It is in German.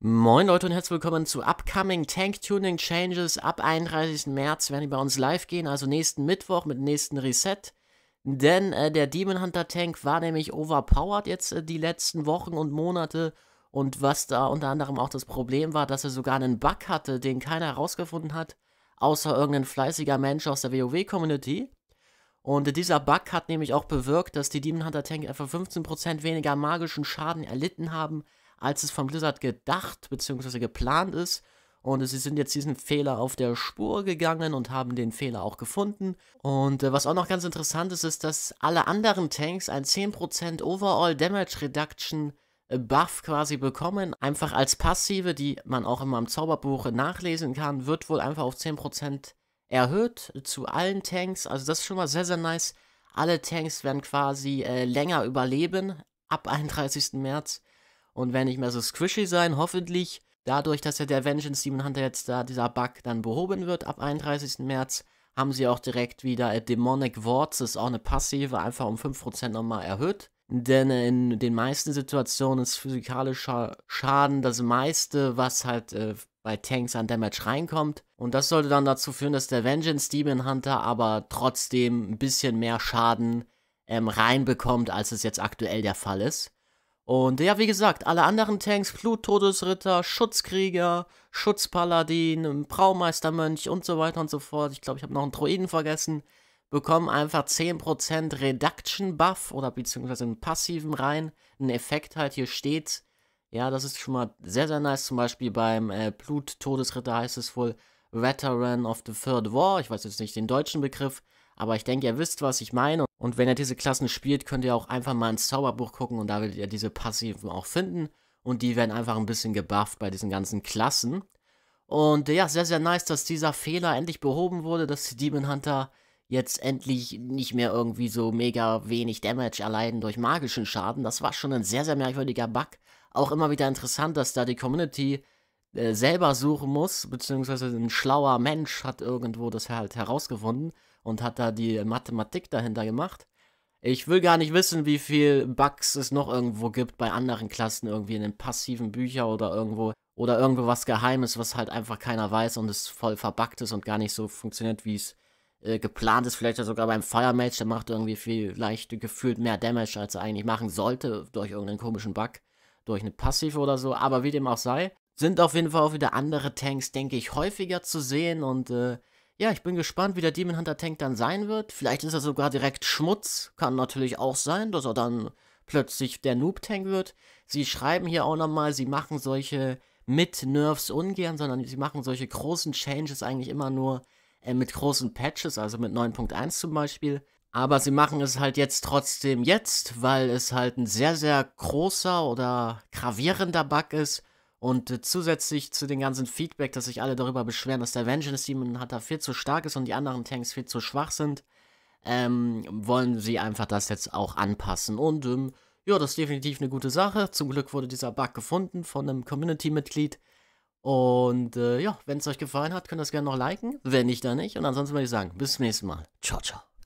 Moin Leute und herzlich willkommen zu Upcoming Tank Tuning Changes. Ab 31. März werden die bei uns live gehen, also nächsten Mittwoch mit nächsten Reset. Denn äh, der Demon Hunter Tank war nämlich overpowered jetzt äh, die letzten Wochen und Monate. Und was da unter anderem auch das Problem war, dass er sogar einen Bug hatte, den keiner herausgefunden hat, außer irgendein fleißiger Mensch aus der WoW-Community. Und dieser Bug hat nämlich auch bewirkt, dass die Demon Hunter Tank etwa 15% weniger magischen Schaden erlitten haben als es von Blizzard gedacht bzw. geplant ist. Und sie sind jetzt diesen Fehler auf der Spur gegangen und haben den Fehler auch gefunden. Und äh, was auch noch ganz interessant ist, ist, dass alle anderen Tanks ein 10% Overall Damage Reduction Buff quasi bekommen. Einfach als Passive, die man auch immer im Zauberbuch nachlesen kann, wird wohl einfach auf 10% erhöht zu allen Tanks. Also das ist schon mal sehr, sehr nice. Alle Tanks werden quasi äh, länger überleben ab 31. März und werden nicht mehr so squishy sein, hoffentlich. Dadurch, dass ja der Vengeance Demon Hunter jetzt da, dieser Bug dann behoben wird ab 31. März, haben sie auch direkt wieder äh, Demonic Worts, ist auch eine passive, einfach um 5% nochmal erhöht. Denn in den meisten Situationen ist physikalischer Schaden das meiste, was halt äh, bei Tanks an Damage reinkommt. Und das sollte dann dazu führen, dass der Vengeance Demon Hunter aber trotzdem ein bisschen mehr Schaden ähm, reinbekommt, als es jetzt aktuell der Fall ist. Und ja, wie gesagt, alle anderen Tanks, Bluttodesritter, Schutzkrieger, Schutzpaladin, Braumeistermönch und so weiter und so fort. Ich glaube, ich habe noch einen Droiden vergessen. Bekommen einfach 10% Reduction Buff oder beziehungsweise einen passiven rein. Ein Effekt halt hier steht. Ja, das ist schon mal sehr, sehr nice. Zum Beispiel beim äh, Bluttodesritter heißt es wohl Veteran of the Third War. Ich weiß jetzt nicht den deutschen Begriff, aber ich denke, ihr wisst, was ich meine. Und wenn ihr diese Klassen spielt, könnt ihr auch einfach mal ins Zauberbuch gucken und da werdet ihr diese Passiven auch finden. Und die werden einfach ein bisschen gebufft bei diesen ganzen Klassen. Und ja, sehr, sehr nice, dass dieser Fehler endlich behoben wurde, dass die Demon Hunter jetzt endlich nicht mehr irgendwie so mega wenig Damage erleiden durch magischen Schaden. Das war schon ein sehr, sehr merkwürdiger Bug. Auch immer wieder interessant, dass da die Community äh, selber suchen muss, beziehungsweise ein schlauer Mensch hat irgendwo das halt herausgefunden und hat da die Mathematik dahinter gemacht. Ich will gar nicht wissen, wie viel Bugs es noch irgendwo gibt bei anderen Klassen, irgendwie in den passiven Büchern oder irgendwo oder irgendwo was Geheimes, was halt einfach keiner weiß und es voll verbuggt ist und gar nicht so funktioniert, wie es äh, geplant ist. Vielleicht sogar beim Fire Mage, der macht irgendwie viel vielleicht gefühlt mehr Damage, als er eigentlich machen sollte, durch irgendeinen komischen Bug, durch eine passive oder so. Aber wie dem auch sei, sind auf jeden Fall auch wieder andere Tanks, denke ich, häufiger zu sehen und äh, ja, ich bin gespannt, wie der Demon Hunter Tank dann sein wird. Vielleicht ist er sogar direkt Schmutz. Kann natürlich auch sein, dass er dann plötzlich der Noob Tank wird. Sie schreiben hier auch nochmal, sie machen solche mit Nerfs ungern, sondern sie machen solche großen Changes eigentlich immer nur äh, mit großen Patches, also mit 9.1 zum Beispiel. Aber sie machen es halt jetzt trotzdem jetzt, weil es halt ein sehr, sehr großer oder gravierender Bug ist und äh, zusätzlich zu dem ganzen Feedback, dass sich alle darüber beschweren, dass der Vengeance Demon Hunter viel zu stark ist und die anderen Tanks viel zu schwach sind, ähm, wollen sie einfach das jetzt auch anpassen. Und ähm, ja, das ist definitiv eine gute Sache. Zum Glück wurde dieser Bug gefunden von einem Community-Mitglied. Und äh, ja, wenn es euch gefallen hat, könnt ihr es gerne noch liken. Wenn nicht, dann nicht. Und ansonsten würde ich sagen, bis zum nächsten Mal. Ciao, ciao.